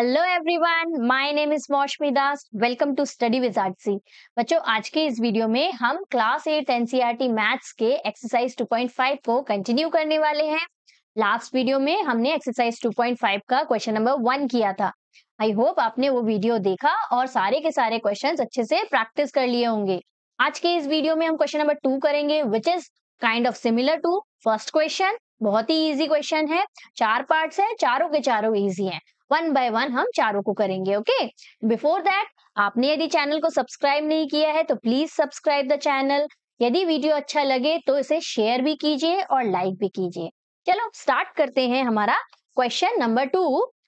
Hello everyone my name is Moushami Das welcome to study with RC बच्चों आज के इस वीडियो में हम क्लास एट एनसीईआरटी मैथ्स के एक्सरसाइज 2.5 को कंटिन्यू करने वाले हैं लास्ट वीडियो में हमने एक्सरसाइज 2.5 का क्वेश्चन नंबर वन किया था आई होप आपने वो वीडियो देखा और सारे के सारे क्वेश्चन अच्छे से प्रैक्टिस कर लिए होंगे आज के इस वीडियो में हम क्वेश्चन नंबर टू करेंगे which is kind of similar to first question बहुत ही इजी क्वेश्चन है चार पार्ट्स है चारों के चारों इजी हैं वन बाय वन हम चारों को करेंगे ओके बिफोर दैट आपने यदि चैनल को सब्सक्राइब नहीं किया है तो प्लीज सब्सक्राइब द चैनल यदि वीडियो अच्छा लगे तो इसे शेयर भी कीजिए और लाइक भी कीजिए चलो स्टार्ट करते हैं हमारा question number two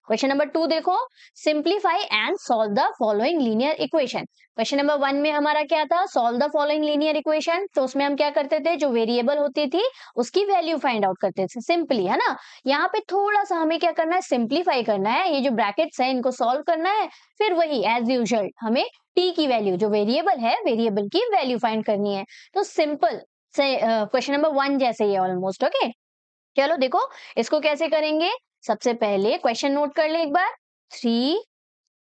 question number two देखो simplify and solve the following linear equation question number one में हमारा क्या था solve the following linear equation तो उसमें हम क्या करते थे जो वेरिएबल होती थी उसकी वैल्यू फाइंड आउट करते थे सिंपली है ना यहाँ पे थोड़ा सा हमें क्या करना है सिंप्लीफाई करना है ये जो ब्रैकेट्स है इनको सॉल्व करना है फिर वही एज यूजल हमें टी की वैल्यू जो वेरिएबल है वेरिएबल की वैल्यू फाइंड करनी है तो सिंपल क्वेश्चन नंबर वन जैसे ही ऑलमोस्ट ओके चलो देखो इसको कैसे करेंगे सबसे पहले क्वेश्चन नोट कर ले एक बार three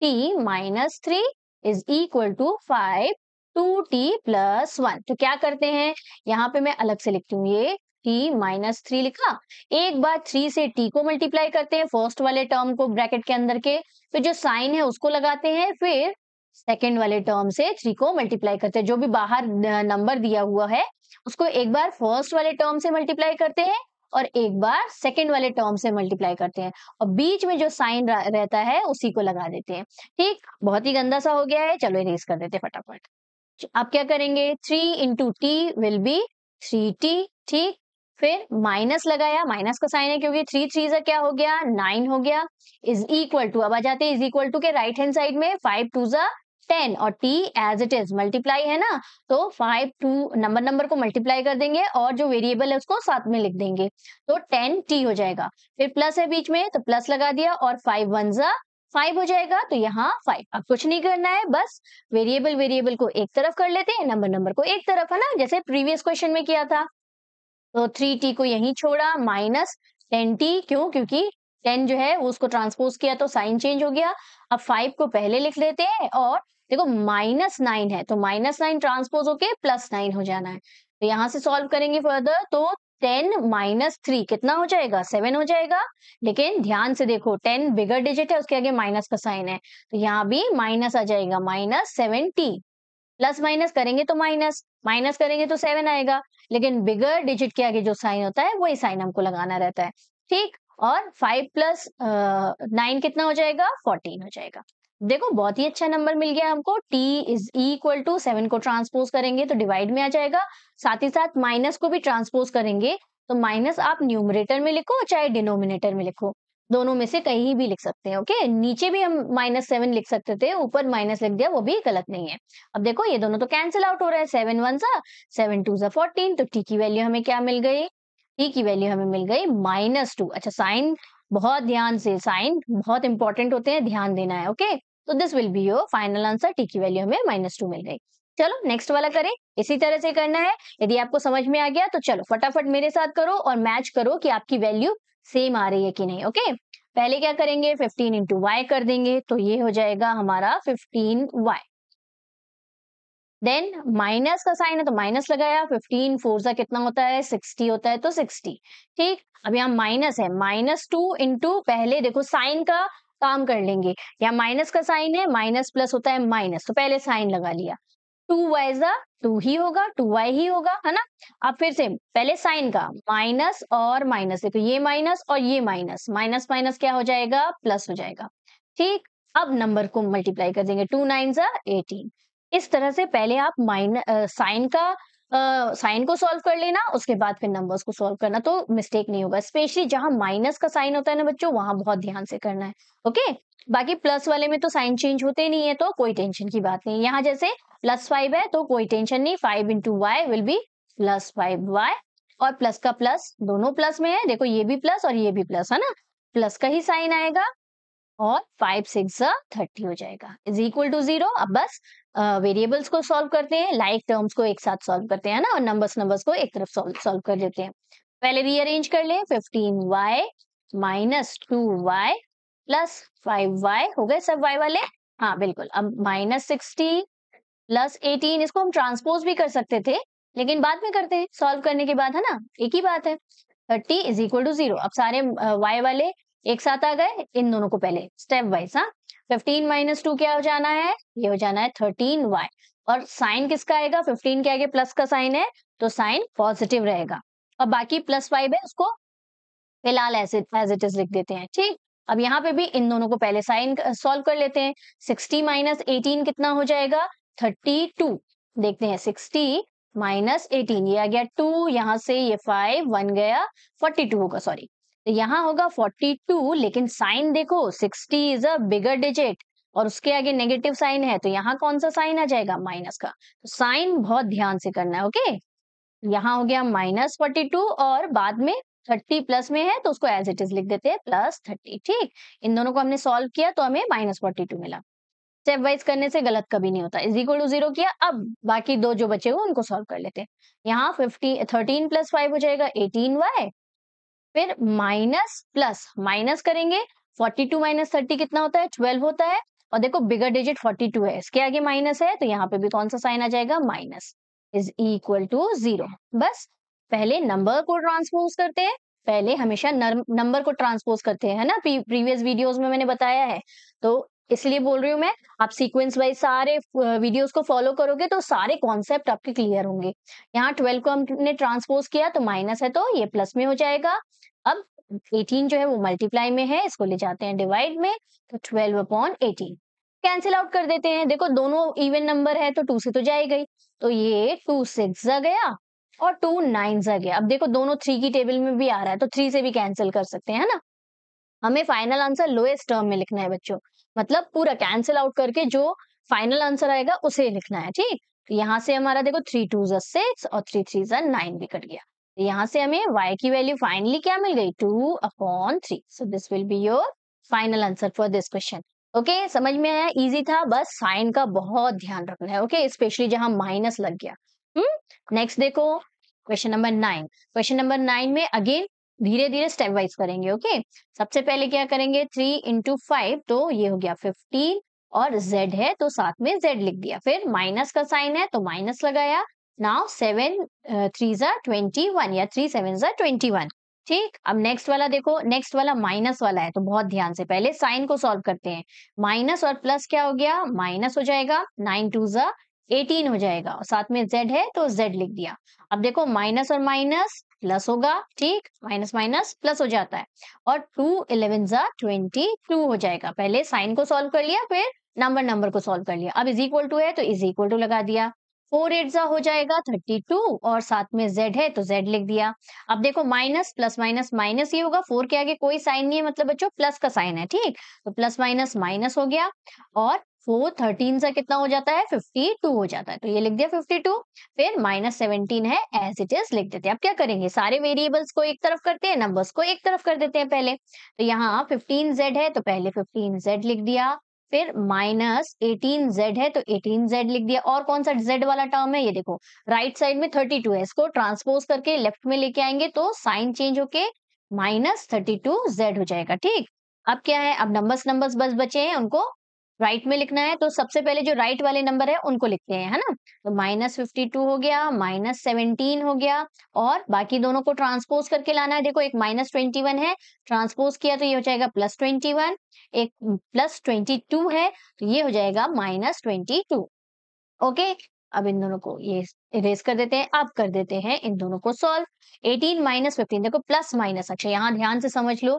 t minus three is equal to five two t plus one तो क्या करते हैं यहाँ पे मैं अलग से लिखती हूँ ये टी माइनस थ्री लिखा एक बार थ्री से टी को मल्टीप्लाई करते हैं फर्स्ट वाले टर्म को ब्रैकेट के अंदर के फिर जो साइन है उसको लगाते हैं फिर सेकेंड वाले टर्म से थ्री को मल्टीप्लाई करते हैं जो भी बाहर नंबर दिया हुआ है उसको एक बार फर्स्ट वाले टर्म से मल्टीप्लाई करते हैं और एक बार सेकेंड वाले टर्म से मल्टीप्लाई करते हैं और बीच में जो साइन रहता है उसी को लगा देते हैं ठीक बहुत ही गंदा सा हो गया है चलो इरेज कर देते फटाफट आप क्या करेंगे three into t will be three t ठीक फिर माइनस लगाया माइनस का साइन है क्योंकि थ्री थ्री से क्या हो गया नाइन हो गया इज इक्वल टू अब आ जाते हैं इज इक्वल टू के राइट हैंड साइड में फाइव टू जा टेन और t as it is multiply है ना तो फाइव टू नंबर नंबर को मल्टीप्लाई कर देंगे और जो वेरिएबल है उसको साथ में लिख देंगे तो टेन टी हो जाएगा फिर प्लस है बीच में तो प्लस लगा दिया और फाइव वन जा फाइव हो जाएगा तो यहाँ फाइव अब कुछ नहीं करना है बस वेरिएबल वेरिएबल को एक तरफ कर लेते हैं नंबर नंबर को एक तरफ है ना जैसे प्रीवियस क्वेश्चन में किया था तो थ्री टी को यही छोड़ा माइनस टेन टी क्यों क्योंकि टेन जो है उसको ट्रांसपोज किया तो साइन चेंज हो गया अब फाइव को पहले लिख लेते हैं और देखो माइनस नाइन है तो माइनस नाइन ट्रांसपोज होके प्लस नाइन हो जाना है तो यहां से सॉल्व करेंगे फर्दर तो टेन माइनस थ्री कितना हो जाएगा सेवन हो जाएगा लेकिन ध्यान से देखो टेन बिगर डिजिट है उसके आगे माइनस का साइन है तो यहाँ भी माइनस आ जाएगा माइनस टी प्लस माइनस करेंगे तो माइनस माइनस करेंगे तो सेवन आएगा लेकिन बिगर डिजिट के आगे जो साइन होता है वही साइन हमको लगाना रहता है ठीक और फाइव प्लस नाइन कितना हो जाएगा फोर्टीन हो जाएगा देखो बहुत ही अच्छा नंबर मिल गया हमको t is equal to seven को ट्रांसपोज करेंगे तो डिवाइड में आ जाएगा साथ ही साथ माइनस को भी ट्रांसपोज करेंगे तो माइनस आप न्यूमरेटर में लिखो चाहे डिनोमिनेटर में लिखो दोनों में से कहीं भी लिख सकते हैं ओके नीचे भी हम माइनस सेवन लिख सकते थे ऊपर माइनस लिख दिया वो भी गलत नहीं है अब देखो ये दोनों तो कैंसिल आउट हो रहे हैं सेवन वन सा सेवन टू सा फोर्टीन तो टी की वैल्यू हमें क्या मिल गई टी की वैल्यू हमें मिल गई माइनस टू अच्छा साइन बहुत ध्यान से साइन बहुत इंपॉर्टेंट होते हैं ध्यान देना है ओके तो this will be your final answer t की वैल्यू हमें माइनस टू मिल गई चलो नेक्स्ट वाला करें इसी तरह से करना है यदि आपको समझ में आ गया तो चलो फटाफट मेरे साथ करो और मैच करो कि आपकी वैल्यू सेम आ रही है कि नहीं ओके पहले क्या करेंगे 15 इंटू वाई कर देंगे तो ये हो जाएगा हमारा 15 वाई देन माइनस का साइन है तो माइनस लगाया फिफ्टीन फोर सा कितना होता है सिक्सटी होता है तो सिक्सटी ठीक अब यहाँ माइनस है माइनस टू इंटू पहले देखो साइन का काम कर लेंगे या माइनस का साइन है माइनस प्लस होता है माइनस तो पहले साइन लगा लिया टू वाई जा टू ही होगा टू वाई ही होगा है ना अब फिर से पहले साइन का माइनस और माइनस देखो ये माइनस और ये माइनस माइनस माइनस क्या हो जाएगा प्लस हो जाएगा ठीक अब नंबर को मल्टीप्लाई कर देंगे टू नाइन जा एटीन इस तरह से पहले आप माइन साइन का साइन uh, को सॉल्व कर लेना उसके बाद फिर नंबर्स को सॉल्व करना तो मिस्टेक नहीं होगा स्पेशली जहां माइनस का साइन होता है ना बच्चों वहां बहुत ध्यान से करना है ओके okay? बाकी प्लस वाले में तो साइन चेंज होते नहीं है तो कोई टेंशन की बात नहीं यहाँ जैसे प्लस फाइव है तो कोई टेंशन नहीं five into y will be plus five y और प्लस का प्लस दोनों प्लस में है देखो ये भी प्लस और ये भी प्लस है ना प्लस का ही साइन आएगा और फाइव सिक्स थर्टी हो जाएगा इज इक्वल टू जीरो अब बस वेरिएबल्स को सॉल्व करते हैं लाइक like टर्म्स को एक साथ सॉल्व करते हैं ना और नंबर्स नंबर्स को एक तरफ सॉल्व सॉल्व कर देते हैं पहले रीअरेंज कर लें fifteen y minus two y plus five y हो गए सब वाई वाले हाँ बिल्कुल अब माइनस सिक्सटी प्लस एटीन इसको हम ट्रांसपोज भी कर सकते थे लेकिन बाद में करते हैं सॉल्व करने के बाद है ना एक ही बात है thirty is equal to zero अब सारे वाई वाले एक साथ आ गए इन दोनों को पहले स्टेप वाइज हाँ फिफ्टीन माइनस टू क्या हो जाना है ये हो जाना है थर्टीन वाई और साइन किसका आएगा फिफ्टीन के आगे प्लस का साइन है तो साइन पॉजिटिव रहेगा और बाकी प्लस फाइव है उसको फिलहाल एज इट इज लिख देते हैं ठीक अब यहाँ पे भी इन दोनों को पहले साइन सॉल्व कर लेते हैं सिक्सटी माइनस एटीन कितना हो जाएगा थर्टी टू देखते हैं सिक्सटी माइनस एटीन ये आ गया टू यहाँ से ये फाइव वन गया फोर्टी टू होगा सॉरी तो यहाँ होगा 42 लेकिन साइन देखो 60 इज अ बिगर डिजिट और उसके आगे नेगेटिव साइन है तो यहाँ कौन सा साइन आ जाएगा माइनस का तो साइन बहुत ध्यान से करना है ओके यहाँ हो गया माइनस फोर्टी और बाद में थर्टी प्लस में है तो उसको एज इट इज लिख देते हैं प्लस थर्टी ठीक इन दोनों को हमने सॉल्व किया तो हमें माइनस फोर्टी टू मिला स्टेप वाइज करने से गलत कभी नहीं होता इज इक्वल टू जीरो किया अब बाकी दो जो बचे हुए उनको सॉल्व कर लेते हैं यहाँ फिफ्टी थर्टीन प्लस फाइव हो जाएगा एटीन वाई फिर माइनस प्लस माइनस करेंगे 42 माइनस थर्टी कितना होता है 12 होता है और देखो बिगर डिजिट 42 है इसके आगे माइनस है तो यहाँ पे भी कौन सा साइन आ जाएगा minus is equal to zero बस पहले नंबर को ट्रांसपोज करते हैं पहले हमेशा नंबर को ट्रांसपोज करते हैं है ना प्रीवियस वीडियोस में मैंने बताया है तो इसलिए बोल रही हूँ मैं आप सीक्वेंस वाइज सारे वीडियोस को फॉलो करोगे तो सारे कॉन्सेप्ट आपके क्लियर होंगे यहाँ ट्वेल्व को हमने ट्रांसपोज किया तो माइनस है तो ये प्लस में हो जाएगा अब एटीन जो है वो मल्टीप्लाई में है इसको ले जाते हैं डिवाइड में तो twelve upon eighteen cancel out कर देते हैं देखो दोनों इवन नंबर है तो टू से तो जाएगा ही तो ये टू सिक्स गया और टू नाइन गया अब देखो दोनों थ्री की टेबल में भी आ रहा है तो थ्री से भी कैंसिल कर सकते हैं ना हमें फाइनल आंसर लोएस्ट टर्म में लिखना है बच्चों मतलब पूरा कैंसिल आउट करके जो फाइनल आंसर आएगा उसे लिखना है ठीक तो यहाँ से हमारा देखो थ्री टू जिक्स सिक्स और थ्री थ्री जन नाइन भी कट गया तो यहाँ से हमें y की वैल्यू फाइनली क्या मिल गई two upon three so this will be your final answer for this question okay समझ में आया इजी था बस साइन का बहुत ध्यान रखना है ओके स्पेशली जहां माइनस लग गया नेक्स्ट हम्म, देखो question number nine question number nine में अगेन धीरे धीरे स्टेप वाइज करेंगे ओके सबसे पहले क्या करेंगे थ्री इंटू फाइव तो ये हो गया फिफ्टीन और z है तो साथ में z लिख दिया फिर माइनस का साइन है तो माइनस लगाया नाउ सेवन थ्री जार ट्वेंटी वन या थ्री सेवन जार ट्वेंटी वन ठीक अब नेक्स्ट वाला देखो नेक्स्ट वाला माइनस वाला है तो बहुत ध्यान से पहले साइन को सॉल्व करते हैं माइनस और प्लस क्या हो गया माइनस हो जाएगा नाइन टू जार एटीन हो जाएगा और साथ में जेड है तो जेड लिख दिया अब देखो माइनस और माइनस प्लस होगा ठीक माइनस माइनस प्लस हो जाता है और टू इलेवन जा ट्वेंटी टू हो जाएगा पहले साइन को सॉल्व कर लिया फिर नंबर नंबर को सॉल्व कर लिया अब इज इक्वल टू है तो इज इक्वल टू लगा दिया फोर एट जा हो जाएगा थर्टी टू और साथ में जेड है तो जेड लिख दिया अब देखो माइनस प्लस माइनस माइनस ये होगा फोर के आगे कोई साइन नहीं है मतलब बच्चों प्लस का साइन है ठीक तो प्लस माइनस माइनस हो गया और फोर थर्टीन सा कितना हो जाता है फिफ्टी टू हो जाता है तो ये लिख दिया फिफ्टी टू फिर माइनस सेवनटीन है एज इट इज लिख देते हैं अब क्या करेंगे सारे वेरिएबल्स को एक तरफ करते हैं नंबर्स को एक तरफ कर देते हैं पहले तो यहाँ फिफ्टीन जेड है तो पहले फिफ्टीन जेड लिख दिया फिर माइनस एटीन जेड है तो एटीन जेड लिख दिया और कौन सा जेड वाला टर्म है ये देखो राइट right साइड में थर्टी टू है इसको ट्रांसपोज करके लेफ्ट में लेके आएंगे तो साइन चेंज होके माइनस थर्टी टू जेड हो जाएगा ठीक अब क्या है अब नंबर्स नंबर्स बस बचे हैं उनको राइट right में लिखना है तो सबसे पहले जो राइट वाले नंबर है उनको लिखते हैं है ना तो माइनस फिफ्टी टू हो गया माइनस सेवनटीन हो गया और बाकी दोनों को ट्रांसपोज करके लाना है देखो एक माइनस ट्वेंटी वन है ट्रांसपोज किया तो ये हो जाएगा प्लस ट्वेंटी वन एक प्लस ट्वेंटी टू है तो ये हो जाएगा माइनस ट्वेंटी टू ओके अब इन दोनों को ये इरेज कर देते हैं अब कर देते हैं इन दोनों को सॉल्व 18 माइनस फिफ्टीन देखो प्लस माइनस अच्छा यहाँ ध्यान से समझ लो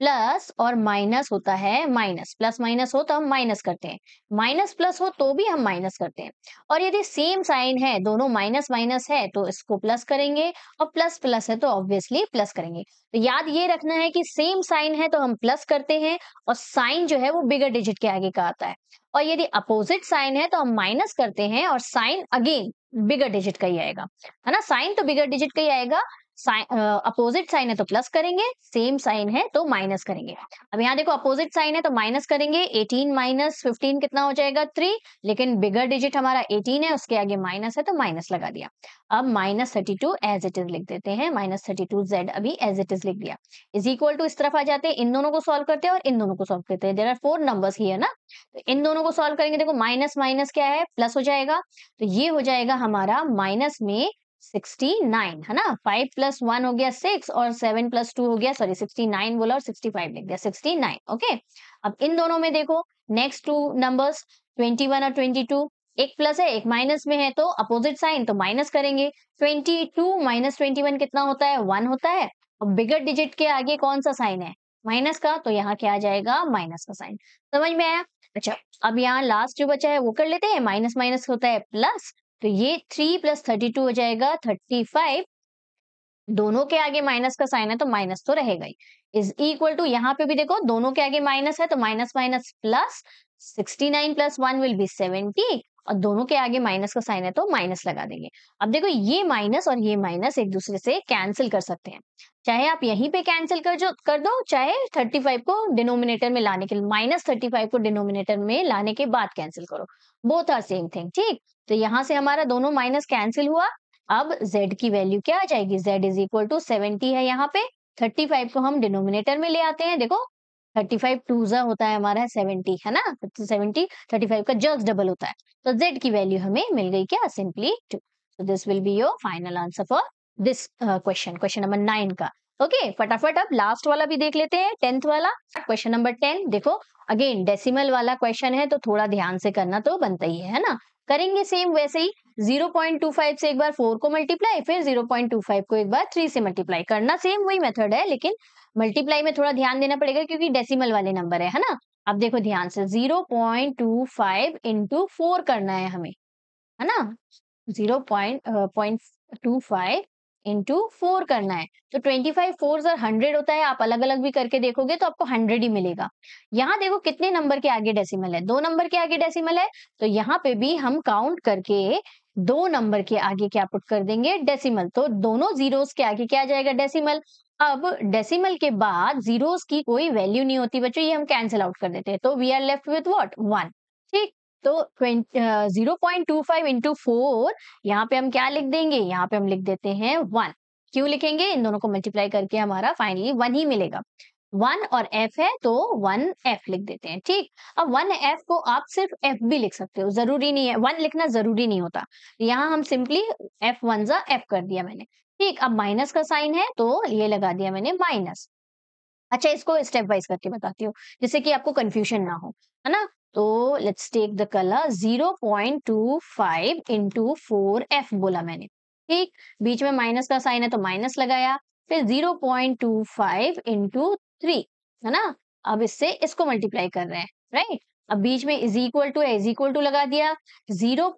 प्लस और माइनस होता है माइनस प्लस माइनस हो तो हम माइनस करते हैं माइनस प्लस हो तो भी हम माइनस करते हैं और यदि सेम साइन है दोनों माइनस माइनस है तो इसको प्लस करेंगे और प्लस प्लस है तो ऑब्वियसली प्लस करेंगे तो याद ये रखना है कि सेम साइन है तो हम प्लस करते हैं और साइन जो है वो बिगर डिजिट के आगे का आता है और यदि अपोजिट साइन है तो हम माइनस करते हैं और साइन अगेन बिगर डिजिट का ही आएगा है ना साइन तो बिगर डिजिट का ही आएगा अपोजिट साइन है तो प्लस करेंगे सेम साइन है तो माइनस करेंगे अब यहाँ देखो अपोजिट साइन है तो माइनस करेंगे 18 माइनस 15 कितना हो जाएगा 3 लेकिन बिगर डिजिट हमारा 18 है उसके आगे माइनस है तो माइनस लगा दिया अब minus thirty two as it is लिख देते हैं माइनस थर्टी टू जेड अभी एज इट इज लिख दिया इज इक्वल टू इस तरफ आ जाते हैं इन दोनों को सोल्व करते हैं और इन दोनों को सोल्व करते हैं देर आर फोर नंबर ही है ना तो इन दोनों को सोल्व करेंगे देखो माइनस माइनस क्या है प्लस हो जाएगा तो ये हो जाएगा हमारा माइनस में सिक्सटी नाइन है ना फाइव प्लस वन हो गया सिक्स और सेवन प्लस टू हो गया सॉरी सिक्सटी नाइन बोला और सिक्सटी फाइव लिख दिया सिक्सटी नाइन ओके अब इन दोनों में देखो next two numbers twenty one और ट्वेंटी टू एक प्लस है एक माइनस में है तो अपोजिट साइन तो माइनस करेंगे twenty two minus twenty one कितना होता है वन होता है और बिगर डिजिट के आगे कौन सा साइन है माइनस का तो यहाँ क्या आ जाएगा माइनस का साइन समझ में आया अच्छा अब यहाँ लास्ट जो बचा है वो कर लेते हैं माइनस माइनस होता है प्लस तो ये थ्री प्लस थर्टी टू हो जाएगा थर्टी फाइव दोनों के आगे माइनस का साइन है तो माइनस तो रहेगा ही इज इक्वल टू यहाँ पे भी देखो दोनों के आगे माइनस है तो minus minus plus sixty nine plus one will be seventy और दोनों के आगे माइनस का साइन है तो माइनस लगा देंगे अब देखो ये माइनस और ये माइनस एक दूसरे से कैंसिल कर सकते हैं चाहे आप यहीं पे कैंसिल कर जो कर दो चाहे 35 को डिनोमिनेटर में लाने के लिए माइनस थर्टी को डिनोमिनेटर में लाने के बाद कैंसिल करो बोथ आर सेम थिंग ठीक तो यहाँ से हमारा दोनों माइनस कैंसिल हुआ अब z की वैल्यू क्या आ जाएगी z is equal to seventy है यहाँ पे 35 को हम डिनोमिनेटर में ले आते हैं देखो थर्टी फाइव टू जो होता है हमारा सेवेंटी है ना तो सेवेंटी थर्टी फाइव का जस्ट डबल होता है तो जेड की वैल्यू हमें मिल गई क्या simply two so this will be your final answer for this question question number nine का ओके okay, फटाफट अब लास्ट वाला भी देख लेते हैं टेंथ वाला क्वेश्चन नंबर टेन देखो अगेन डेसिमल वाला क्वेश्चन है तो थोड़ा ध्यान से करना तो बनता ही है ना करेंगे सेम वैसे ही 0.25 से एक बार 4 को मल्टीप्लाई फिर 0.25 को एक बार 3 से मल्टीप्लाई करना सेम वही मेथड है लेकिन मल्टीप्लाई में थोड़ा ध्यान देना पड़ेगा क्योंकि डेसिमल वाले नंबर है है ना अब देखो ध्यान से zero point two five into four करना है हमें है ना zero point point two five into four करना है तो ट्वेंटी फाइव फोर जर हंड्रेड होता है आप अलग अलग भी करके देखोगे तो आपको हंड्रेड ही मिलेगा यहाँ देखो कितने नंबर के आगे डेसिमल है दो नंबर के आगे डेसिमल है तो यहाँ पे भी हम काउंट करके दो नंबर के आगे क्या पुट कर देंगे डेसिमल तो दोनों जीरोस के आगे क्या आ जाएगा डेसिमल अब डेसिमल के बाद जीरोस की कोई वैल्यू नहीं होती बच्चों ये हम कैंसिल आउट कर देते हैं तो we are left with what one ठीक तो zero point two five into four यहाँ पे हम क्या लिख देंगे यहाँ पे हम लिख देते हैं वन क्यों लिखेंगे इन दोनों को मल्टीप्लाई करके हमारा फाइनली वन ही मिलेगा वन और एफ है तो वन एफ लिख देते हैं ठीक अब वन एफ को आप सिर्फ एफ भी लिख सकते हो जरूरी नहीं है वन लिखना जरूरी नहीं होता यहाँ हम सिंपली एफ वन जा एफ कर दिया मैंने ठीक अब माइनस का साइन है तो ये लगा दिया मैंने माइनस अच्छा इसको स्टेप वाइज करके बताती हूँ जिससे कि आपको कंफ्यूजन ना हो है ना तो let's take the colour zero point two five into four F बोला मैंने ठीक बीच में माइनस का साइन है तो माइनस लगाया फिर zero point two five into three है ना अब इससे इसको मल्टीप्लाई कर रहे हैं राइट अब बीच में इज इक्वल टू है इज इक्वल टू लगा दिया जीरो जीरो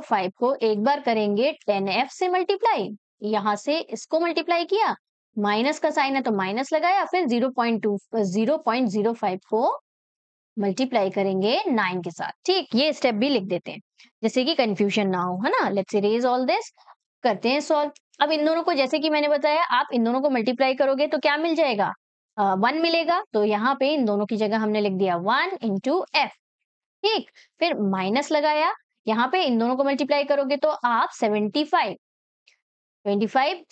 पॉइंट फाइव को एक बार करेंगे टेन एफ से मल्टीप्लाई यहाँ से इसको मल्टीप्लाई किया माइनस का साइन है तो माइनस लगाया फिर zero point two zero point zero five को मल्टीप्लाई करेंगे नाइन के साथ ठीक ये स्टेप भी लिख देते हैं जैसे कि कंफ्यूजन ना हो है ना लेट्स रेज ऑल दिस करते हैं सॉल्व अब इन दोनों को जैसे कि मैंने बताया आप इन दोनों को मल्टीप्लाई करोगे तो क्या मिल जाएगा वन uh, मिलेगा तो यहाँ पे इन दोनों की जगह हमने लिख दिया वन इंटू एफ ठीक फिर माइनस लगाया यहाँ पे इन दोनों को मल्टीप्लाई करोगे तो आप seventy five twenty five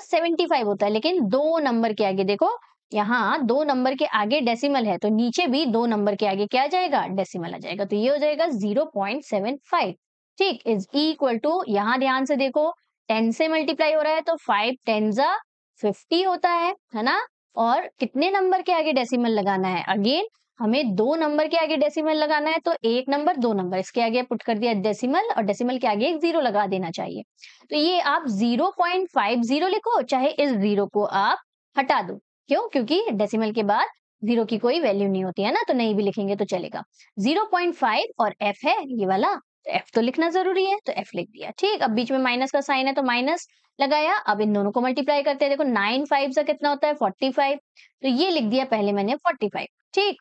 seventy five होता है लेकिन दो नंबर के आगे देखो यहाँ दो नंबर के आगे डेसिमल है तो नीचे भी दो नंबर के आगे क्या जाएगा डेसिमल आ जाएगा तो ये हो जाएगा जीरो पॉइंट सेवन फाइव ठीक इज इक्वल टू यहाँ ध्यान से देखो टेन से मल्टीप्लाई हो रहा है तो फाइव टेन जा फिफ्टी होता है है ना और कितने नंबर के आगे डेसिमल लगाना है अगेन हमें दो नंबर के आगे डेसिमल लगाना है तो एक नंबर दो नंबर इसके आगे पुट कर दिया डेसिमल और डेसिमल के आगे एक जीरो लगा देना चाहिए तो ये आप जीरो पॉइंट फाइव जीरो लिखो चाहे इस जीरो को आप हटा दो क्यों क्योंकि डेसिमल के बाद जीरो की कोई वैल्यू नहीं होती है ना तो नहीं भी लिखेंगे तो चलेगा जीरो पॉइंट फाइव और एफ है ये वाला तो एफ तो लिखना जरूरी है तो एफ लिख दिया ठीक अब बीच में माइनस का साइन है तो माइनस लगाया अब इन दोनों को मल्टीप्लाई करते हैं देखो नाइन फाइव से कितना होता है फोर्टी फाइव तो ये लिख दिया पहले मैंने फोर्टी फाइव ठीक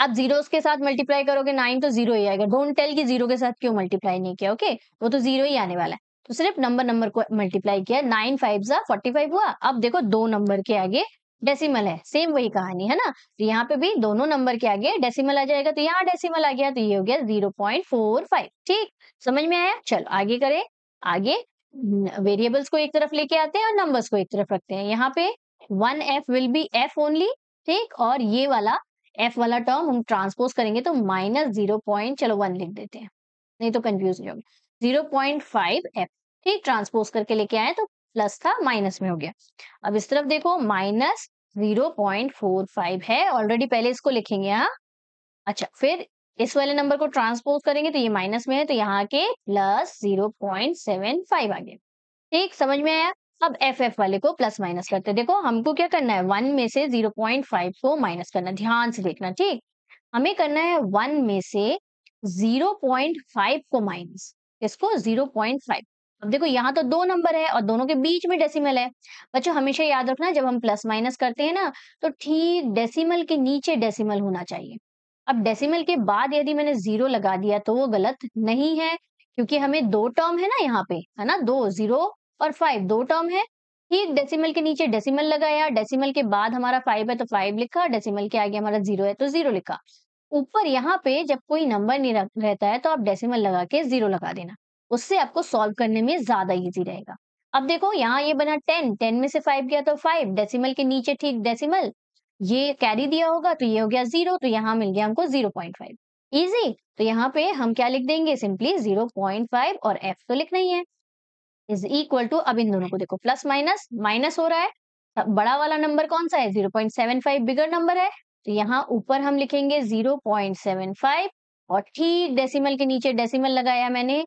आप जीरो के साथ मल्टीप्लाई करोगे नाइन तो जीरो ही आएगा डोंट टेल कि जीरो के साथ क्यों मल्टीप्लाई नहीं किया ओके okay? वो तो जीरो ही आने वाला है तो सिर्फ नंबर नंबर को मल्टीप्लाई किया नाइन फाइव जा फोर्टी फाइव हुआ अब देखो दो नंबर के आगे डेसिमल है सेम वही कहानी है ना तो यहाँ पे भी दोनों नंबर के आगे डेसिमल आ जाएगा तो यहाँ डेसिमल आ गया तो ये हो गया जीरो पॉइंट फोर फाइव ठीक समझ में आया चलो आगे करें आगे वेरिएबल्स को एक तरफ लेके आते हैं और नंबर्स को एक तरफ रखते हैं यहाँ पे one F will be F only ठीक और ये वाला एफ वाला टर्म हम ट्रांसपोज करेंगे तो माइनस जीरो पॉइंट चलो वन लिख देते हैं नहीं तो कंफ्यूज नहीं होगी जीरो पॉइंट फाइव एफ ठीक ट्रांसपोज करके लेके आए तो प्लस था माइनस में हो गया अब इस तरफ देखो minus zero point four five है ऑलरेडी पहले इसको लिखेंगे यहाँ अच्छा फिर इस वाले नंबर को ट्रांसपोज करेंगे तो ये माइनस में है तो यहाँ के plus zero point seven five आ गया ठीक समझ में आया अब एफ एफ वाले को प्लस माइनस करते हैं देखो हमको क्या करना है वन में से जीरो पॉइंट फाइव को माइनस करना ध्यान से देखना ठीक हमें करना है वन में से जीरो पॉइंट फाइव को माइनस इसको जीरो पॉइंट फाइव अब देखो यहाँ तो दो नंबर है और दोनों के बीच में डेसिमल है बच्चों हमेशा याद रखना जब हम प्लस माइनस करते हैं ना तो ठीक डेसिमल के नीचे डेसिमल होना चाहिए अब डेसिमल के बाद यदि मैंने जीरो लगा दिया तो वो गलत नहीं है क्योंकि हमें दो टर्म है ना यहाँ पे है ना दो जीरो और फाइव दो टर्म है ठीक डेसिमल के नीचे डेसिमल लगाया डेसिमल के बाद हमारा फाइव है तो फाइव लिखा डेसिमल के आगे हमारा जीरो है तो जीरो लिखा ऊपर यहाँ पे जब कोई नंबर नहीं रहता है तो आप डेसिमल लगा के जीरो लगा देना उससे आपको सॉल्व करने में ज्यादा इजी रहेगा अब देखो यहाँ ये बना टेन टेन में से फाइव गया तो फाइव डेसिमल के नीचे ठीक डेसिमल ये कैरी दिया होगा तो ये हो गया जीरो तो यहाँ मिल गया हमको जीरो पॉइंट फाइव ईजी तो यहाँ पे हम क्या लिख देंगे सिंपली जीरो पॉइंट फाइव और एफ तो लिखना ही है इज इक्वल टू अब इन दोनों को देखो प्लस माइनस माइनस हो रहा है बड़ा वाला नंबर कौन सा है zero point seven five bigger number है तो यहाँ ऊपर हम लिखेंगे जीरो पॉइंट सेवन फाइव और ठीक डेसिमल के नीचे डेसिमल लगाया मैंने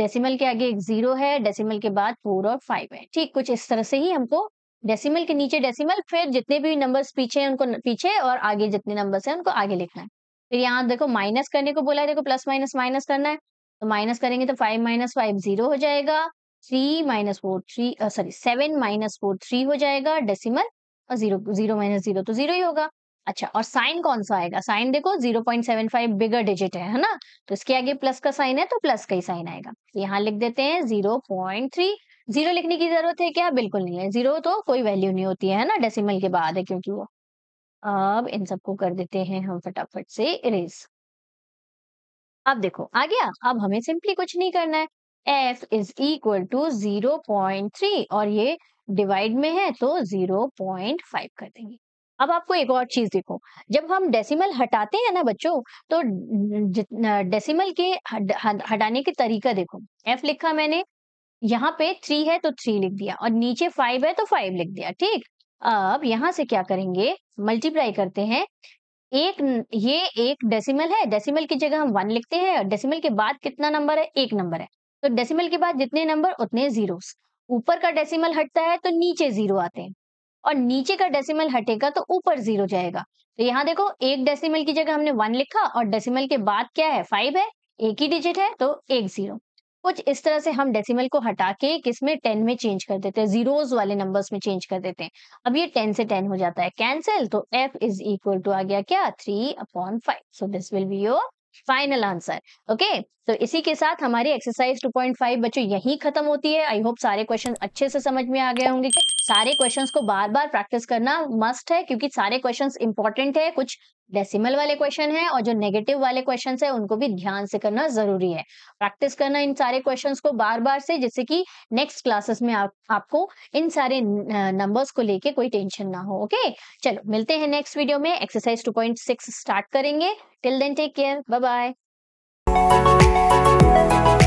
डेसिमल के आगे एक जीरो है डेसिमल के बाद फोर और फाइव है ठीक कुछ इस तरह से ही हमको डेसिमल के नीचे डेसिमल फिर जितने भी नंबर्स पीछे हैं उनको पीछे और आगे जितने नंबर्स हैं उनको आगे लिखना है फिर तो यहाँ देखो माइनस करने को बोला है देखो प्लस माइनस माइनस करना है तो माइनस करेंगे तो फाइव माइनस फाइव जीरो हो जाएगा three minus four three sorry seven minus four three हो जाएगा डेसिमल और जीरो जीरो माइनस जीरो तो जीरो ही होगा अच्छा और साइन कौन सा आएगा साइन देखो zero point seven five bigger digit है है ना तो इसके आगे प्लस का साइन है तो प्लस का ही साइन आएगा तो यहाँ लिख देते हैं जीरो पॉइंट थ्री जीरो लिखने की जरूरत है क्या बिल्कुल नहीं है जीरो तो कोई वैल्यू नहीं होती है ना डेसिमल के बाद है क्योंकि वो अब इन सबको कर देते हैं हम फटाफट से इरेज अब देखो आ गया अब हमें सिंपली कुछ नहीं करना है F is equal to zero point three और ये डिवाइड में है तो जीरो पॉइंट फाइव कर देंगे अब आपको एक और चीज देखो जब हम डेसिमल हटाते हैं ना बच्चों तो डेसिमल के हटाने के तरीका देखो एफ लिखा मैंने यहाँ पे थ्री है तो थ्री लिख दिया और नीचे फाइव है तो फाइव लिख दिया ठीक अब यहाँ से क्या करेंगे मल्टीप्लाई करते हैं एक ये एक डेसिमल है डेसिमल की जगह हम वन लिखते हैं और डेसिमल के बाद कितना नंबर है एक नंबर है तो डेसिमल के बाद जितने नंबर उतने जीरोस ऊपर का डेसिमल हटता है तो नीचे जीरो आते हैं और नीचे का डेसिमल हटेगा तो ऊपर जीरो जाएगा तो यहाँ देखो एक डेसिमल की जगह हमने वन लिखा और डेसिमल के बाद क्या है फाइव है एक ही डिजिट है तो एक जीरो कुछ इस तरह से हम डेसिमल को हटा के किसमें टेन में चेंज कर देते हैं जीरोज वाले नंबर्स में चेंज कर देते हैं अब ये टेन से टेन हो जाता है कैंसिल तो एफ इज इक्वल टू आ गया क्या three upon five so this will be your final answer okay तो इसी के साथ हमारी एक्सरसाइज 2.5 बच्चों यही खत्म होती है आई होप सारे क्वेश्चन अच्छे से समझ में आ गए होंगे सारे क्वेश्चंस को बार बार प्रैक्टिस करना मस्ट है क्योंकि सारे क्वेश्चंस इंपॉर्टेंट है कुछ डेसिमल वाले क्वेश्चन है और जो नेगेटिव वाले क्वेश्चन है उनको भी ध्यान से करना जरूरी है प्रैक्टिस करना इन सारे क्वेश्चन को बार बार से जिससे कि नेक्स्ट क्लासेस में आप, आपको इन सारे नंबर्स को लेके कोई टेंशन ना हो ओके चलो मिलते हैं नेक्स्ट वीडियो में एक्सरसाइज 2.6 स्टार्ट करेंगे till then take care bye bye